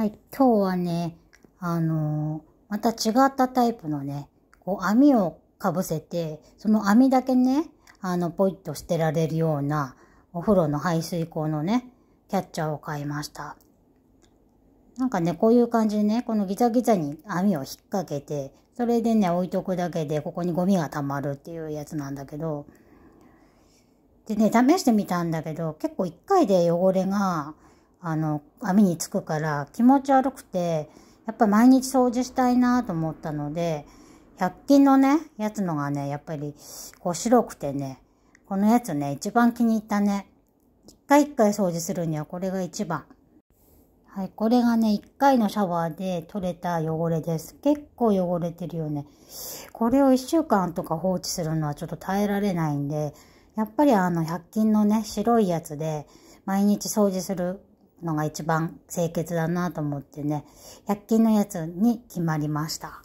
はい、今日はね、あのー、また違ったタイプのね、こう網をかぶせて、その網だけね、あの、ポイッと捨てられるような、お風呂の排水口のね、キャッチャーを買いました。なんかね、こういう感じでね、このギザギザに網を引っ掛けて、それでね、置いとくだけで、ここにゴミが溜まるっていうやつなんだけど、でね、試してみたんだけど、結構1回で汚れが、あの、網につくから気持ち悪くて、やっぱ毎日掃除したいなと思ったので、100均のね、やつのがね、やっぱりこう白くてね、このやつね、一番気に入ったね。一回一回掃除するにはこれが一番。はい、これがね、一回のシャワーで取れた汚れです。結構汚れてるよね。これを一週間とか放置するのはちょっと耐えられないんで、やっぱりあの、100均のね、白いやつで、毎日掃除するのが一番清潔だなと思ってね、100均のやつに決まりました。